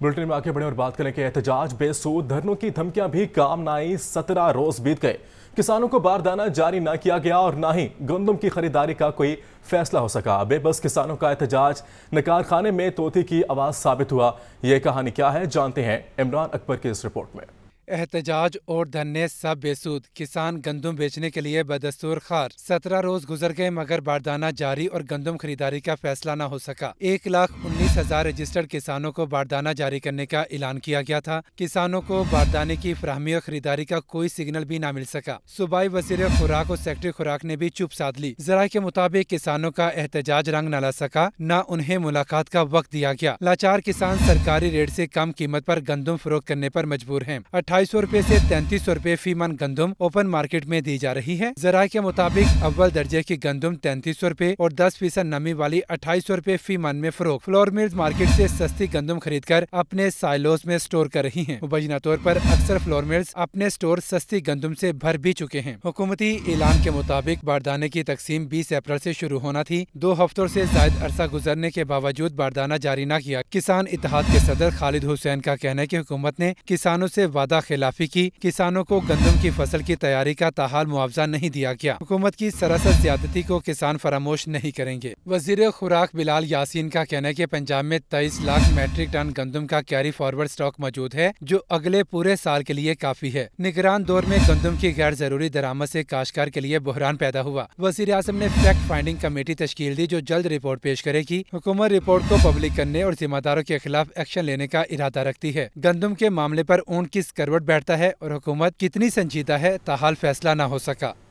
bulletin में आगे बढ़े और बात करें कि एहतजाज बेसूद धरनों की धमकियां भी काम न आई सत्रह रोज बीत गए किसानों को बारदाना जारी ना किया गया और ना ही गंदम की खरीदारी का कोई फैसला हो सका बेबस किसानों का एहतजाज नकारखाने में तोती की आवाज साबित हुआ यह कहानी क्या है जानते हैं इमरान अकबर की इस रिपोर्ट में एहतजाज और धरने सब बेसूद किसान गंदम बेचने के लिए बदस्तूर खार सत्रह रोज गुजर गए मगर बारदाना जारी और गंदम खरीदारी का फैसला न हो सका एक लाख उन्नीस हजार रजिस्टर्ड किसानों को बारदाना जारी करने का ऐलान किया गया था किसानों को बारदाने की फ्राहमी और खरीदारी का कोई सिग्नल भी ना मिल सका सूबाई वजीर खुराक और सेक्ट्री खुराक ने भी चुप साध ली जरा के मुताबिक किसानों का एहतजाज रंग न ला सका न उन्हें मुलाकात का वक्त दिया गया लाचार किसान सरकारी रेट ऐसी कम कीमत आरोप गंदम फरोख करने आरोप मजबूर है ढाई सौ रूपए ऐसी तैंतीस सौ रूपए फी मन गंदम ओपन मार्केट में दी जा रही है जरा के मुताबिक अव्वल दर्जे की गंदम तैंतीस सौ रूपए और दस फीसद नमी वाली अट्ठाईस सौ रूपए फी मन में फरोख फ्लोर मिल्स मार्केट ऐसी सस्ती गंदम खरीद कर अपने साइलोज में स्टोर कर रही है मुबैना तौर पर अक्सर फ्लोर मिल्स अपने स्टोर सस्ती गंदम ऐसी भर भी चुके हैं हुकूमती ऐलान के मुताबिक बारदाने की तकसीम बीस अप्रैल ऐसी शुरू होना थी दो हफ्तों ऐसी जायद अरसा गुजरने के बावजूद बारदाना जारी न किया किसान इतिहाद के सदर खालिद हुसैन का कहना है की हुकूमत ने किसानों ऐसी वादा खिलाफी की किसानों को गंदम की फसल की तैयारी का ताहाल मुआवजा नहीं दिया गया हुकूमत की सरासर ज्यादती को किसान फरामोश नहीं करेंगे वजीर खुराक बिलाल यासीन का कहना है की पंजाब में तेईस लाख मेट्रिक टन गंदम का कैरी फॉरवर्ड स्टॉक मौजूद है जो अगले पूरे साल के लिए काफी है निगरान दौर में गंदम की गैर जरूरी दरामद ऐसी काश्तकार के लिए बुहरान पैदा हुआ वजीर अजम ने फैक्ट फाइंडिंग कमेटी तश्ल दी जो जल्द रिपोर्ट पेश करेगी हुकूमत रिपोर्ट को पब्लिक करने और जिम्मेदारों के खिलाफ एक्शन लेने का इरादा रखती है गंदम के मामले आरोप ऊँट की करवट करवट बैठता है और हुकूमत कितनी संजीदा है ताहाल फैसला ना हो सका